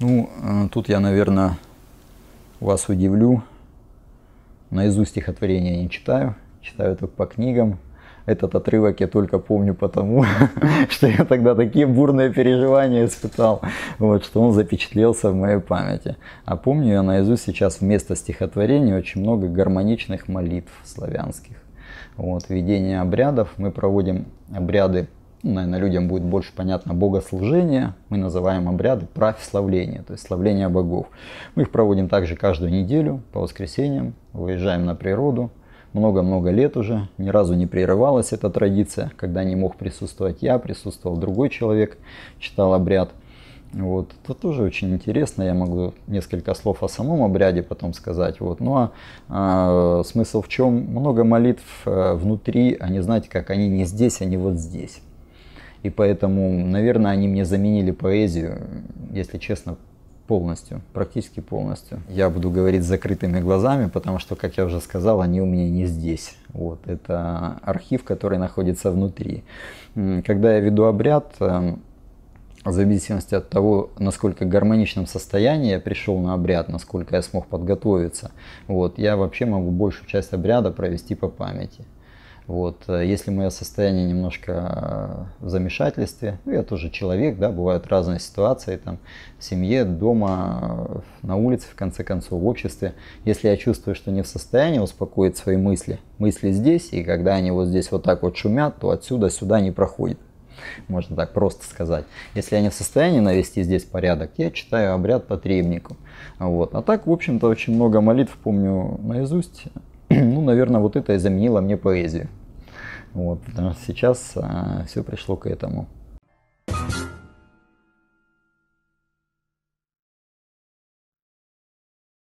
Ну, а, тут я, наверное, вас удивлю. Наизусть стихотворения не читаю, читаю только по книгам. Этот отрывок я только помню потому, что я тогда такие бурные переживания испытал, вот, что он запечатлелся в моей памяти. А помню я наизусть сейчас вместо стихотворений очень много гармоничных молитв славянских. Вот, ведение обрядов. Мы проводим обряды ну, наверное, людям будет больше понятно богослужение, мы называем обряды православления, то есть славление богов. Мы их проводим также каждую неделю по воскресеньям, выезжаем на природу. Много-много лет уже, ни разу не прерывалась эта традиция, когда не мог присутствовать я, присутствовал другой человек, читал обряд. Вот. Это тоже очень интересно, я могу несколько слов о самом обряде потом сказать. Вот. Ну а, а смысл в чем? Много молитв э, а, внутри, они, знаете, как они не здесь, они вот здесь. И поэтому, наверное, они мне заменили поэзию, если честно, полностью, практически полностью. Я буду говорить с закрытыми глазами, потому что, как я уже сказал, они у меня не здесь. Вот, это архив, который находится внутри. Когда я веду обряд, эм, в зависимости от того, насколько в гармоничном состоянии я пришел на обряд, насколько я смог подготовиться, вот, я вообще могу большую часть обряда провести по памяти. Вот, э, если мое состояние немножко э, в замешательстве, ну, я тоже человек, да, бывают разные ситуации, там, в семье, дома, э, на улице, в конце концов, в обществе. Если я чувствую, что не в состоянии успокоить свои мысли, мысли здесь, и когда они вот здесь вот так вот шумят, то отсюда сюда не проходит. Можно так просто сказать. Если я не в состоянии навести здесь порядок, я читаю обряд по требнику. Вот. А так, в общем-то, очень много молитв помню наизусть. ну, наверное, вот это и заменило мне поэзию. Вот, сейчас а, все пришло к этому.